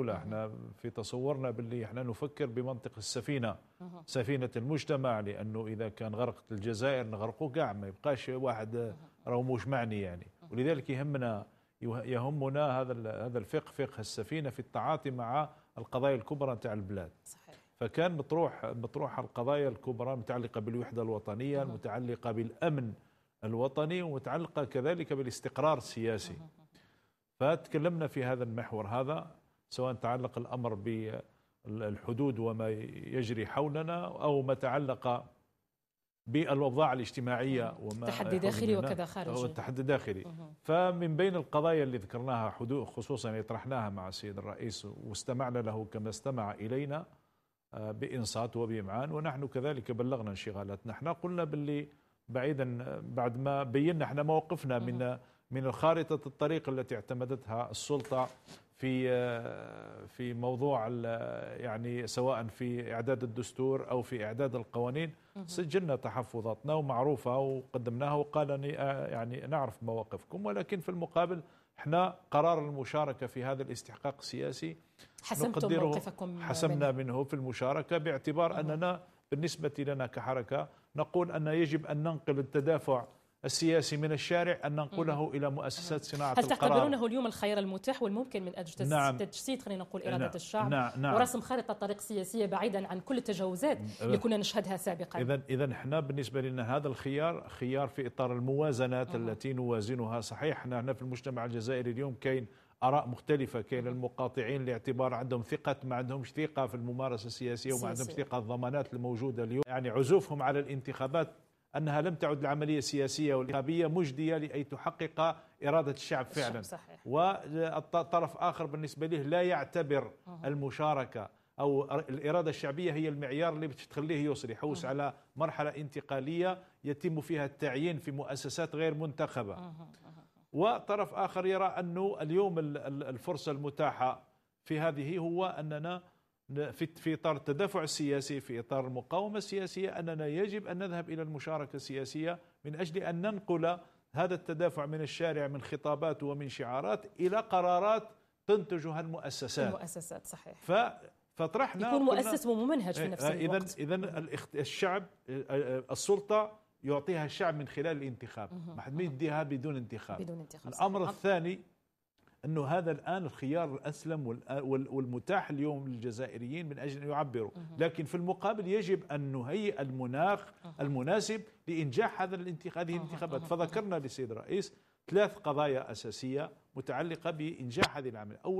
الأولى احنا في تصورنا باللي احنا نفكر بمنطق السفينه سفينه المجتمع لانه اذا كان غرقت الجزائر نغرقوا كاع ما يبقاش واحد راهو مش معني يعني ولذلك يهمنا يهمنا هذا هذا الفقه فقه السفينه في التعاطي مع القضايا الكبرى نتاع البلاد صحيح. فكان مطروح مطروح القضايا الكبرى المتعلقه بالوحده الوطنيه المتعلقه بالامن الوطني ومتعلقه كذلك بالاستقرار السياسي فتكلمنا في هذا المحور هذا سواء تعلق الأمر بالحدود وما يجري حولنا أو ما تعلق بالأوضاع الاجتماعية وما تحدي داخلي وكذا خارجي تحدي داخلي فمن بين القضايا اللي ذكرناها حدود خصوصا اللي طرحناها مع السيد الرئيس واستمعنا له كما استمع إلينا آه، بإنصات وبإمعان ونحن كذلك بلغنا انشغالاتنا احنا قلنا باللي بعيدا بعد ما بينا احنا موقفنا من من خارطة الطريق التي اعتمدتها السلطة في آه، في موضوع آه، يعني سواء في اعداد الدستور او في اعداد القوانين سجلنا تحفظاتنا ومعروفه وقدمناها وقال آه، يعني نعرف مواقفكم ولكن في المقابل احنا قرار المشاركه في هذا الاستحقاق السياسي حسمتم موقفكم حسمنا منه في المشاركه باعتبار اننا بالنسبه لنا كحركه نقول ان يجب ان ننقل التدافع السياسي من الشارع أن ننقله إلى مؤسسات صناعة هل القرار هل تعتبرونه اليوم الخيار المتاح والممكن من أجل نعم تجسيد خلينا نقول إرادة نعم الشعب نعم نعم ورسم خارطة طريق سياسية بعيدا عن كل التجاوزات اللي كنا نشهدها سابقا إذا إذا احنا بالنسبة لنا هذا الخيار خيار في إطار الموازنات مم. التي نوازنها صحيح احنا هنا في المجتمع الجزائري اليوم كاين اراء مختلفه كاين المقاطعين لاعتبار عندهم ثقه ما عندهمش ثقه في الممارسه السياسيه وما عندهمش ثقه الضمانات الموجوده اليوم يعني عزوفهم على الانتخابات أنها لم تعد العملية السياسية والانتخابيه مجدية لأي تحقق إرادة الشعب فعلا صحيح. والطرف آخر بالنسبة له لا يعتبر المشاركة أو الإرادة الشعبية هي المعيار اللي بتخليه يوصل يحوس على مرحلة انتقالية يتم فيها التعيين في مؤسسات غير منتخبة وطرف آخر يرى أنه اليوم الفرصة المتاحة في هذه هو أننا في في اطار التدافع السياسي في اطار المقاومه السياسيه اننا يجب ان نذهب الى المشاركه السياسيه من اجل ان ننقل هذا التدافع من الشارع من خطابات ومن شعارات الى قرارات تنتجها المؤسسات المؤسسات صحيح ف فطرحنا يكون مؤسس وممنهج في إيه، نفس آه، الوقت اذا اذا الشعب آه، آه، السلطه يعطيها الشعب من خلال الانتخاب ما حد يديها بدون انتخاب بدون انتخاب الامر صحيح. الثاني انه هذا الان الخيار الاسلم والمتاح اليوم للجزائريين من اجل ان يعبروا، لكن في المقابل يجب ان نهيئ المناخ المناسب لانجاح هذا الانتخاب هذه الانتخابات، فذكرنا للسيد الرئيس ثلاث قضايا اساسيه متعلقه بانجاح هذه العمليه،